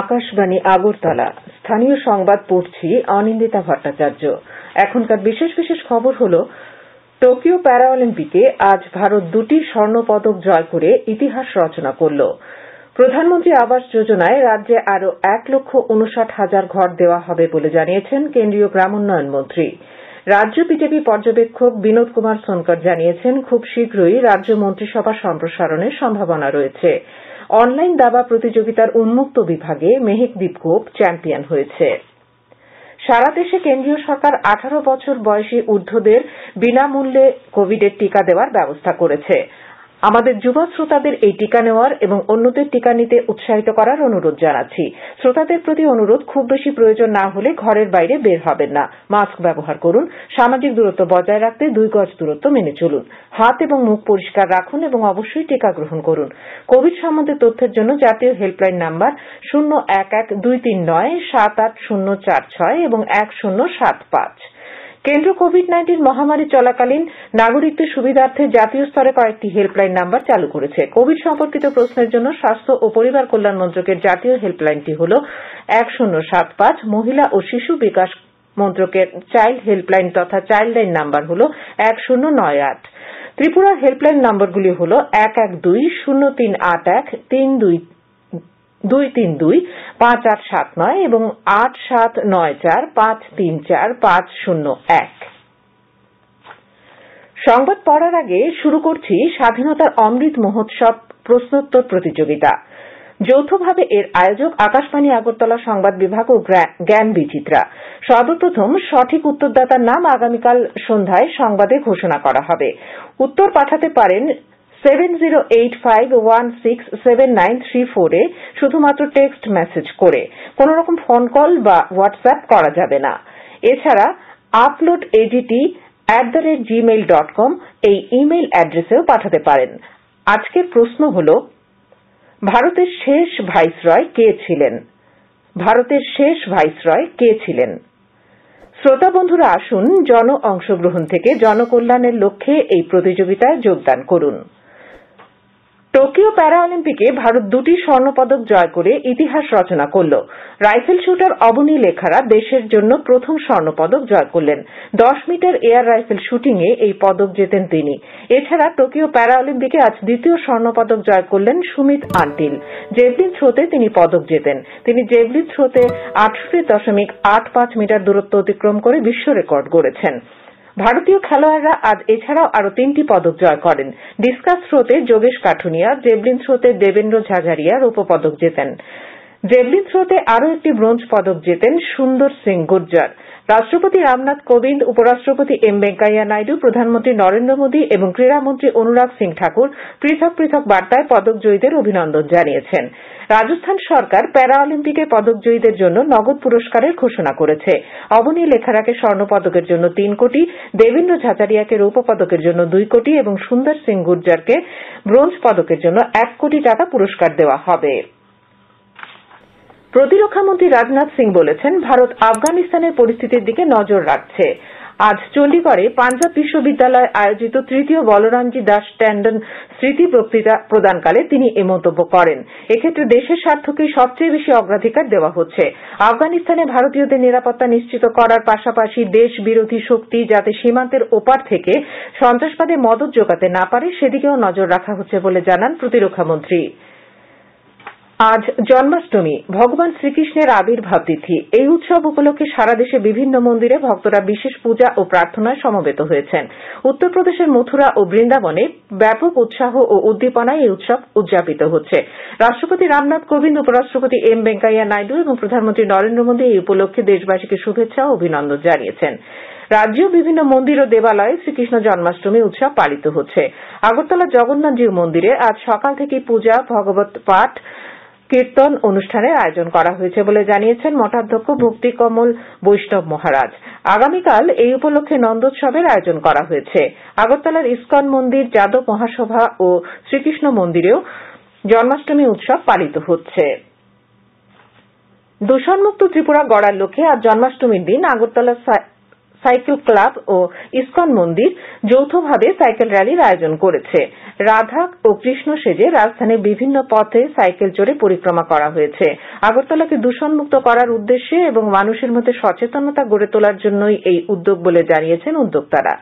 আকাশবাণী আগরতলা স্থানীয় সংবাদ পড়ছি অনিন্দিতা ভট্টাচার্য এখনকার বিশেষ বিশেষ খবর হল টোকিও প্যারা অলিম্পিকে আজ ভারত দুটি স্বর্ণপদক জয় করে ইতিহাস রচনা করল প্রধানমন্ত্রী আবাস যোজনায় রাজ্যে আরও এক লক্ষ উনষাট হাজার ঘর দেওয়া হবে বলে জানিয়েছেন কেন্দ্রীয় গ্রামোন্নয়ন মন্ত্রী রাজ্য বিজেপি পর্যবেক্ষক বিনোদ কুমার সোনকর জানিয়েছেন খুব শীঘ্রই রাজ্য মন্ত্রিসভা সম্প্রসারণের সম্ভাবনা রয়েছে অনলাইন দাবা প্রতিযোগিতার উন্মুক্ত বিভাগে মেহেকদীপ গোপ চ্যাম্পিয়ন হয়েছে সারা দেশে কেন্দ্রীয় সরকার আঠারো বছর বয়সী ঊর্ধ্বদের বিনামূল্যে কোভিডের টিকা দেওয়ার ব্যবস্থা করেছে আমাদের যুব শ্রোতাদের এই টিকা নেওয়ার এবং অন্যদের টিকা নিতে উৎসাহিত করার অনুরোধ জানাচ্ছি শ্রোতাদের প্রতি অনুরোধ খুব বেশি প্রয়োজন না হলে ঘরের বাইরে বের হবেন না মাস্ক ব্যবহার করুন সামাজিক দূরত্ব বজায় রাখতে দুই গজ দূরত্ব মেনে চলুন হাত এবং মুখ পরিষ্কার রাখুন এবং অবশ্যই টিকা গ্রহণ করুন কোভিড সম্বন্ধে তথ্যের জন্য জাতীয় হেল্পলাইন নাম্বার শূন্য এক এক দুই তিন নয় সাত আট শূন্য চার ছয় এবং এক শূন্য সাত পাঁচ কেন্দ্র কোভিড নাইন্টিন মহামারী চলাকালীন নাগরিকদের সুবিধার্থে জাতীয় স্তরে কয়েকটি হেল্পলাইন নাম্বার চালু করেছে কোভিড সম্পর্কিত প্রশ্নের জন্য স্বাস্থ্য ও পরিবার কল্যাণ মন্ত্রকের জাতীয় হেল্পলাইনটি হল এক শূন্য সাত পাঁচ মহিলা ও শিশু বিকাশ মন্ত্রকের চাইল্ড হেল্পলাইন তথা চাইল্ডলাইন নাম্বার হল এক শূন্য নয় আট ত্রিপুরার হেল্পলাইন নম্বরগুলি হল এক এক দুই শূন্য তিন আট এক তিন দুই দুই তিন দুই পাঁচ আট সাত নয় এবং আট সাত নয় চার পাঁচ তিন চার পাঁচ শূন্য এক সংবাদ পড়ার আগে শুরু করছি স্বাধীনতার অমৃত মহোৎসব প্রশ্নোত্তর প্রতিযোগিতা যৌথভাবে এর আয়োজক আকাশবাণী আগরতলা সংবাদ বিভাগ ও জ্ঞান বিচিত্রা সর্বপ্রথম সঠিক উত্তরদাতার নাম আগামীকাল সন্ধ্যায় সংবাদে ঘোষণা করা হবে উত্তর পাঠাতে পারেন seven zero eight five one six seven nine three এ শুধুমাত্র টেক্সট মেসেজ করে রকম ফোন কল বা হোয়াটসঅ্যাপ করা যাবে না এছাড়া আপলোড এডিটি at the rate gmail dot com এই ইমেল অ্যাড্রেসেও পাঠাতে পারেন আজকের প্রশ্ন হল ভারতের শেষ ভাইসরয় কে ছিলেন ভারতের শেষ ভাইসরয় কে ছিলেন শ্রোতা বন্ধুরা আসুন জন অংশগ্রহণ থেকে জনকল্যাণের লক্ষ্যে এই প্রতিযোগিতায় যোগদান করুন টোকিও প্যারা অলিম্পিকে ভারত দুটি স্বর্ণপদক জয় করে ইতিহাস রচনা করল রাইফেল শুটার অবনী লেখারা দেশের জন্য প্রথম স্বর্ণপদক জয় করলেন দশ মিটার এয়ার রাইফেল শুটিংয়ে এই পদক জেতেন তিনি এছাড়া টোকিও প্যারা অলিম্পিকে আজ দ্বিতীয় স্বর্ণপদক জয় করলেন সুমিত আন্টিল জেভলিন থ্রোতে তিনি পদক জেতেন তিনি জেভলিন থ্রোতে আটষট্টি দশমিক আট পাঁচ মিটার দূরত্ব অতিক্রম করে বিশ্ব রেকর্ড গড়েছেন ভারতীয় খেলোয়াড়রা আজ এছাড়াও আরো তিনটি পদক জয় করেন ডিসকাস থ্রোতে যোগেশ কাঠুনিয়া জেভলিন থ্রোতে দেবেন্দ্র ঝাঝারিয়া রৌপ্য পদক জেতেন জেভলিন থ্রোতে আরও একটি ব্রোঞ্জ পদক জেতেন সুন্দর সিং গুর্জর রাষ্ট্রপতি রামনাথ কোবিন্দ উপরাষ্ট্রপতি এম ভেঙ্কাইয়া নাইডু প্রধানমন্ত্রী নরেন্দ্র মোদী এবং ক্রীড়ামন্ত্রী অনুরাগ সিং ঠাকুর পৃথক পৃথক বার্তায় পদকজয়ীদের অভিনন্দন জানিয়েছেন রাজস্থান সরকার প্যারা অলিম্পিকে পদকজয়ীদের জন্য নগদ পুরস্কারের ঘোষণা করেছে অবনী লেখারাকে স্বর্ণপদকের জন্য তিন কোটি দেবেন্দ্র ঝাচারিয়াকে রৌপ্য পদকের জন্য দুই কোটি এবং সুন্দর সিং গুর্জারকে ব্রোঞ্জ পদকের জন্য এক কোটি টাকা পুরস্কার দেওয়া হবে প্রতিরক্ষামন্ত্রী রাজনাথ সিং বলেছেন ভারত আফগানিস্তানের পরিস্থিতির দিকে নজর রাখছে আজ চন্ডীগড়ে পাঞ্জাব বিশ্ববিদ্যালয়ে আয়োজিত তৃতীয় বলরামজি দাস ট্যান্ডন স্মৃতি বক্তৃতা প্রদানকালে তিনি এ মন্তব্য করেন এক্ষেত্রে দেশের স্বার্থকে সবচেয়ে বেশি অগ্রাধিকার দেওয়া হচ্ছে আফগানিস্তানে ভারতীয়দের নিরাপত্তা নিশ্চিত করার পাশাপাশি দেশ বিরোধী শক্তি যাতে সীমান্তের ওপার থেকে সন্ত্রাসবাদে মদত জোগাতে না পারে সেদিকেও নজর রাখা হচ্ছে বলে জানান প্রতিরক্ষামন্ত্রী আজ জন্মাষ্টমী ভগবান শ্রীকৃষ্ণের আবির্ভাব তিথি এই উৎসব উপলক্ষে সারা দেশে বিভিন্ন মন্দিরে ভক্তরা বিশেষ পূজা ও প্রার্থনায় সমবেত হয়েছেন উত্তরপ্রদেশের মথুরা ও বৃন্দাবনে ব্যাপক উৎসাহ ও উদ্দীপনায় এই উৎসব উদযাপিত হচ্ছে রাষ্ট্রপতি রামনাথ কোবিন্দ উপরাষ্ট্রপতি এম ভেঙ্কাইয়া নাইডু এবং প্রধানমন্ত্রী নরেন্দ্র মোদী এই উপলক্ষে দেশবাসীকে শুভেচ্ছা ও অভিনন্দন জানিয়েছেন রাজ্যেও বিভিন্ন মন্দির ও দেবালয়ে শ্রীকৃষ্ণ জন্মাষ্টমী উৎসব পালিত হচ্ছে আগরতলা জগন্নাথ মন্দিরে আজ সকাল থেকে পূজা ভগবত পাঠ কীর্তন অনুষ্ঠানের আয়োজন করা হয়েছে বলে জানিয়েছেন মঠাধ্যক্ষ ভক্তিকমল বৈষ্ণব মহারাজ আগামীকাল এই উপলক্ষে নন্দোৎসবের আয়োজন করা হয়েছে আগরতলার ইস্কন মন্দির যাদব মহাসভা ও শ্রীকৃষ্ণ মন্দিরেও জন্মাষ্টমী উৎসব পালিত হচ্ছে দূষণমুক্ত ত্রিপুরা গড়ার লক্ষ্যে আজ জন্মাষ্টমীর দিন আগরতলা সাইকেল ক্লাব ও ইস্কন মন্দির যৌথভাবে সাইকেল র্যালির আয়োজন করেছে রাধা ও কৃষ্ণ সেজে রাজধানীর বিভিন্ন পথে সাইকেল চড়ে পরিক্রমা করা হয়েছে আগরতলাকে দূষণমুক্ত করার উদ্দেশ্যে এবং মানুষের মধ্যে সচেতনতা গড়ে তোলার জন্যই এই উদ্যোগ বলে জানিয়েছেন উদ্যোক্তারা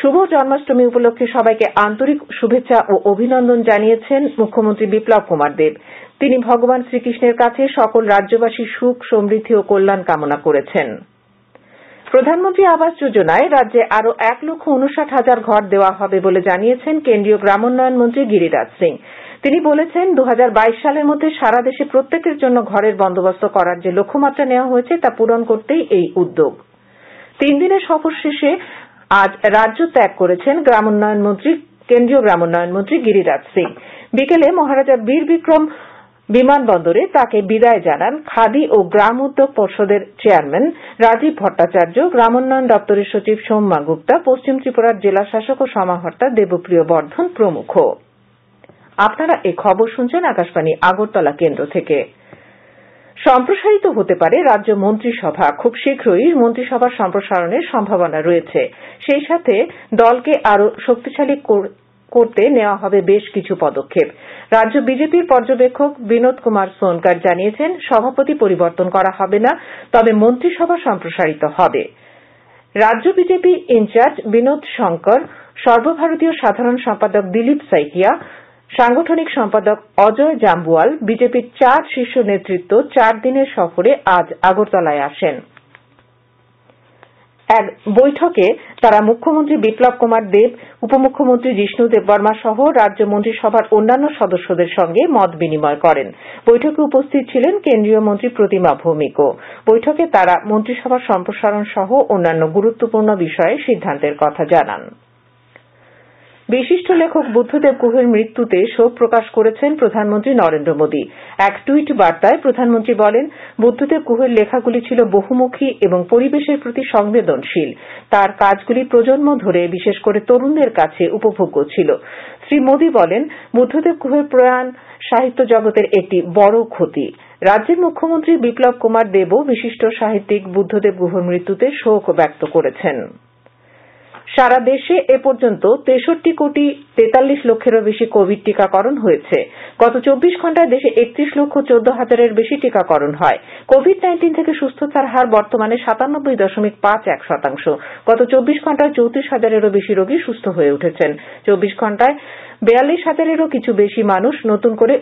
শুভ জন্মাষ্টমী উপলক্ষে সবাইকে আন্তরিক শুভেচ্ছা ও অভিনন্দন জানিয়েছেন মুখ্যমন্ত্রী বিপ্লব কুমার দেব তিনি ভগবান শ্রীকৃষ্ণের কাছে সকল রাজ্যবাসীর সুখ সমৃদ্ধি ও কল্যাণ কামনা করেছেন প্রধানমন্ত্রী আবাস যোজনায় রাজ্যে আরও এক লক্ষ উনষাট হাজার ঘর দেওয়া হবে বলে জানিয়েছেন কেন্দ্রীয় গ্রামোন্নয়ন মন্ত্রী গিরিরাজ সিং তিনি বলেছেন দু সালের মধ্যে সারা দেশে প্রত্যেকের জন্য ঘরের বন্দোবস্ত করার যে লক্ষ্যমাত্রা নেওয়া হয়েছে তা পূরণ করতেই এই উদ্যোগ তিন দিনের সফর শেষে আজ রাজ্য ত্যাগ করেছেন গ্রামোন্নয়ন মন্ত্রী কেন্দ্রীয় গ্রামোন্নয়ন মন্ত্রী গিরিরাজ সিং বিকেলে মহারাজা বীর বিক্রম বিমানবন্দরে তাকে বিদায় জানান খাদি ও গ্রাম উদ্যোগ পর্ষদের চেয়ারম্যান রাজীব ভট্টাচার্য গ্রামোন্নয়ন দপ্তরের সচিব সৌম্যা গুপ্তা পশ্চিম ত্রিপুরার জেলাশাসক ও সমাহর্তা দেবপ্রিয় বর্ধন প্রমুখ সম্প্রসারিত হতে পারে রাজ্য মন্ত্রিসভা খুব শীঘ্রই মন্ত্রিসভার সম্প্রসারণের সম্ভাবনা রয়েছে সেই সাথে দলকে আরো শক্তিশালী করতে নেওয়া হবে বেশ কিছু পদক্ষেপ রাজ্য বিজেপির পর্যবেক্ষক বিনোদ কুমার সোনকার জানিয়েছেন সভাপতি পরিবর্তন করা হবে না তবে মন্ত্রিসভা সম্প্রসারিত হবে রাজ্য বিজেপি ইনচার্জ বিনোদ শঙ্কর সর্বভারতীয় সাধারণ সম্পাদক দিলীপ সাইকিয়া সাংগঠনিক সম্পাদক অজয় জাম্বুয়াল বিজেপির চার শীর্ষ নেতৃত্ব চার দিনের সফরে আজ আগরতলায় আসেন এক বৈঠকে তারা মুখ্যমন্ত্রী বিপ্লব কুমার দেব উপমুখ্যমন্ত্রী যিষ্ণু দেববর্মা সহ রাজ্য মন্ত্রিসভার অন্যান্য সদস্যদের সঙ্গে মত বিনিময় করেন বৈঠকে উপস্থিত ছিলেন কেন্দ্রীয় মন্ত্রী প্রতিমা ভৌমিকও বৈঠকে তারা মন্ত্রিসভার সম্প্রসারণ সহ অন্যান্য গুরুত্বপূর্ণ বিষয়ে সিদ্ধান্তের কথা জানান বিশিষ্ট লেখক বুদ্ধদেব গুহের মৃত্যুতে শোক প্রকাশ করেছেন প্রধানমন্ত্রী নরেন্দ্র মোদী এক টুইট বার্তায় প্রধানমন্ত্রী বলেন বুদ্ধদেব গুহের লেখাগুলি ছিল বহুমুখী এবং পরিবেশের প্রতি সংবেদনশীল তার কাজগুলি প্রজন্ম ধরে বিশেষ করে তরুণদের কাছে উপভোগ্য ছিল শ্রী মোদী বলেন বুদ্ধদেব গুহের প্রয়াণ সাহিত্য জগতের একটি বড় ক্ষতি রাজ্যের মুখ্যমন্ত্রী বিপ্লব কুমার দেবও বিশিষ্ট সাহিত্যিক বুদ্ধদেব গুহর মৃত্যুতে শোক ব্যক্ত করেছেন সারা দেশে এপর্যন্ত তেষট্টি কোটি তেতাল্লিশ লক্ষেরও বেশি কোভিড টিকাকরণ হয়েছে গত চব্বিশ ঘন্টায় দেশে একত্রিশ লক্ষ চোদ্দ হাজারের বেশি টিকাকরণ হয় কোভিড নাইন্টিন থেকে সুস্থতার হার বর্তমানে সাতানব্বই দশমিক পাঁচ এক শতাংশ গত চব্বিশ ঘন্টায় চৌত্রিশ হাজারেরও বেশি রোগী সুস্থ হয়ে উঠেছেন চব্বিশ ঘন্টায় বেয়াল্লিশ হাজারেরও কিছু বেশি মানুষ নতুন করে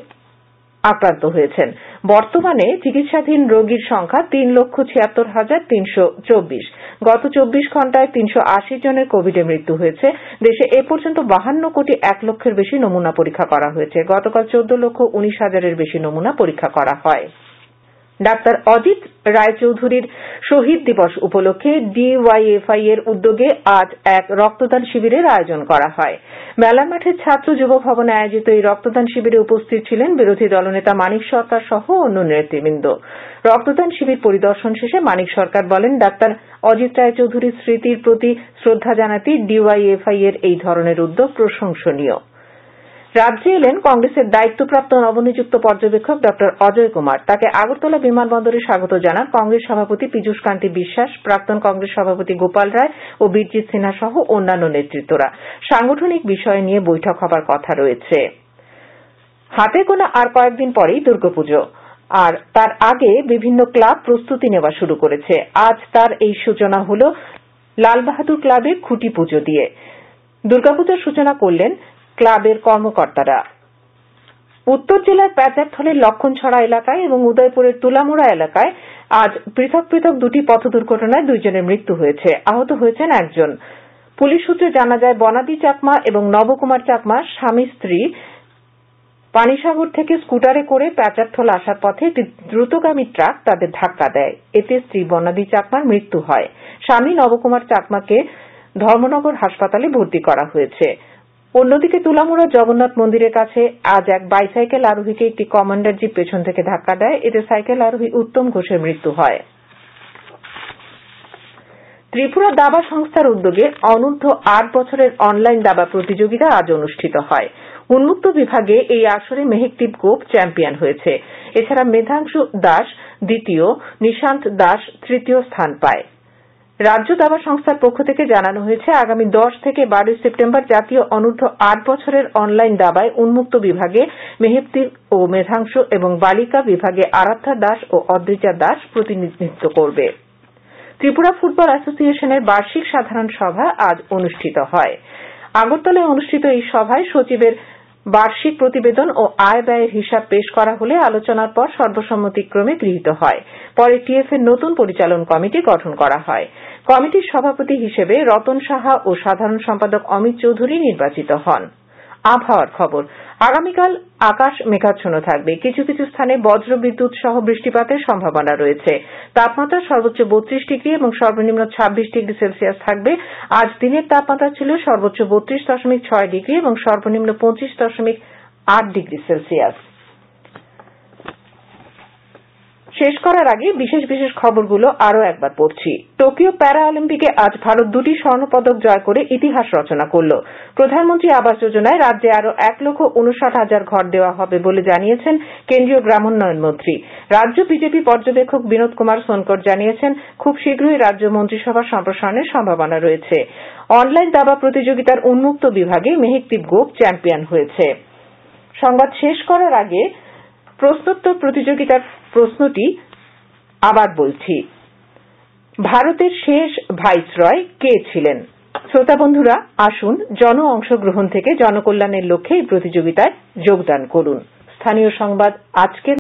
আক্রান্ত হয়েছেন বর্তমানে চিকিৎসাধীন রোগীর সংখ্যা তিন লক্ষ ছিয়াত্তর হাজার তিনশো চব্বিশ গত চব্বিশ ঘন্টায় তিনশো আশি জনের কোভিডে মৃত্যু হয়েছে দেশে এ পর্যন্ত বাহান্ন কোটি এক লক্ষের বেশি নমুনা পরীক্ষা করা হয়েছে গতকাল চোদ্দ লক্ষ উনিশ হাজারের বেশি নমুনা পরীক্ষা করা হয় ডাক্তার অজিত রায়চৌধুরীর শহীদ দিবস উপলক্ষে ডি ওয়াই এফ আই এর উদ্যোগে আজ এক রক্তদান শিবিরের আয়োজন করা হয় মেলা মাঠে ছাত্র যুব ভবনে আয়োজিত এই রক্তদান শিবিরে উপস্থিত ছিলেন বিরোধী দলনেতা মানিক সরকার সহ অন্য নেতৃবৃন্দ রক্তদান শিবির পরিদর্শন শেষে মানিক সরকার বলেন ডাক্তার অজিত রায়চৌধুরীর স্মৃতির প্রতি শ্রদ্ধা জানাতে ডি ওয়াই এফ আই এর এই ধরনের উদ্যোগ প্রশংসনীয় রাজ্যে এলেন কংগ্রেসের দায়িত্বপ্রাপ্ত নবনিযুক্ত পর্যবেক্ষক ড অজয় কুমার তাকে আগরতলা বিমানবন্দরে স্বাগত জানান কংগ্রেস সভাপতি পীযুষ কান্তি বিশ্বাস প্রাক্তন কংগ্রেস সভাপতি গোপাল রায় ও বীরজিৎ সিনহা সহ অন্যান্য নেতৃত্বরা সাংগঠনিক বিষয় নিয়ে বৈঠক হবার কথা রয়েছে হাতে গোনা আর কয়েকদিন পরেই দুর্গাপুজো আর তার আগে বিভিন্ন ক্লাব প্রস্তুতি নেওয়া শুরু করেছে আজ তার এই সূচনা হল লালবাহাদুর ক্লাবে খুঁটি পুজো দিয়ে দুর্গাপুজোর সূচনা করলেন ক্লাবের কর্মকর্তারা উত্তর জেলার প্যাচারথলের লক্ষণছড়া এলাকায় এবং উদয়পুরের তুলামোড়া এলাকায় আজ পৃথক পৃথক দুটি পথ দুর্ঘটনায় দুইজনের মৃত্যু হয়েছে আহত হয়েছেন একজন পুলিশ সূত্রে জানা যায় বনাদি চাকমা এবং নবকুমার চাকমা স্বামী স্ত্রী পানিসাগর থেকে স্কুটারে করে প্যাচারথল আসার পথে একটি দ্রুতগামী ট্রাক তাদের ধাক্কা দেয় এতে স্ত্রী বনাদি চাকমার মৃত্যু হয় স্বামী নবকুমার চাকমাকে ধর্মনগর হাসপাতালে ভর্তি করা হয়েছে অন্যদিকে তুলামুড়া জগন্নাথ মন্দিরের কাছে আজ এক বাইসাইকেল আরোহীকে একটি কমান্ডার জিপ পেছন থেকে ধাক্কা দেয় এতে সাইকেল আরোহী উত্তম ঘোষের মৃত্যু হয় ত্রিপুরা দাবা সংস্থার উদ্যোগে অনূর্ধ্ব আট বছরের অনলাইন দাবা প্রতিযোগিতা আজ অনুষ্ঠিত হয় উন্মুক্ত বিভাগে এই আসরে মেহেকদীপ গোপ চ্যাম্পিয়ন হয়েছে এছাড়া মেধাংশু দাস দ্বিতীয় নিশান্ত দাস তৃতীয় স্থান পায় রাজ্য দাবা সংস্থার পক্ষ থেকে জানানো হয়েছে আগামী দশ থেকে বারোই সেপ্টেম্বর জাতীয় অনূর্ধ্ব আট বছরের অনলাইন দাবায় উন্মুক্ত বিভাগে মেহেপ্তি ও মেধাংশ এবং বালিকা বিভাগে আরাধ্যা দাস ও অদ্রিজা দাস প্রতিনিধিত্ব করবে ত্রিপুরা ফুটবল অ্যাসোসিয়েশনের বার্ষিক সাধারণ সভা আজ অনুষ্ঠিত হয় আগরতলায় অনুষ্ঠিত এই সভায় সচিবের বার্ষিক প্রতিবেদন ও আয় ব্যয়ের হিসাব পেশ করা হলে আলোচনার পর সর্বসম্মতিক্রমে গৃহীত হয় পরে টিএফ এর নতুন পরিচালন কমিটি গঠন করা হয় কমিটির সভাপতি হিসেবে রতন সাহা ও সাধারণ সম্পাদক অমিত চৌধুরী নির্বাচিত হন আগামীকাল আকাশ মেঘাচ্ছন্ন থাকবে কিছু কিছু স্থানে বজ্র বিদ্যুৎ সহ বৃষ্টিপাতের সম্ভাবনা রয়েছে তাপমাত্রা সর্বোচ্চ বত্রিশ ডিগ্রি এবং সর্বনিম্ন ছাব্বিশ ডিগ্রি সেলসিয়াস থাকবে আজ দিনের তাপমাত্রা ছিল সর্বোচ্চ বত্রিশ দশমিক ছয় ডিগ্রি এবং সর্বনিম্ন পঁচিশ দশমিক আট ডিগ্রি সেলসিয়াস শেষ করার আগে বিশেষ বিশেষ খবরগুলো আরও একবার পড়ছি টোকিও প্যারা অলিম্পিকে আজ ভারত দুটি স্বর্ণপদক জয় করে ইতিহাস রচনা করল প্রধানমন্ত্রী আবাস যোজনায় রাজ্যে আরো এক লক্ষ উনষাট হাজার ঘর দেওয়া হবে বলে জানিয়েছেন কেন্দ্রীয় গ্রামোন্নয়ন মন্ত্রী রাজ্য বিজেপি পর্যবেক্ষক বিনোদ কুমার সোনকর জানিয়েছেন খুব শীঘ্রই রাজ্য মন্ত্রিসভা সম্প্রসারণের সম্ভাবনা রয়েছে অনলাইন দাবা প্রতিযোগিতার উন্মুক্ত বিভাগে মেহেকদীপ গোপ চ্যাম্পিয়ন হয়েছে সংবাদ শেষ করার আগে প্রশ্নোত্তর প্রতিযোগিতার প্রশ্নটি আবার বলছি ভারতের শেষ ভাইসরয় কে ছিলেন শ্রোতা বন্ধুরা আসুন জন অংশগ্রহণ থেকে জনকল্যাণের লক্ষ্যে এই প্রতিযোগিতায় যোগদান করুন স্থানীয় সংবাদ আজকের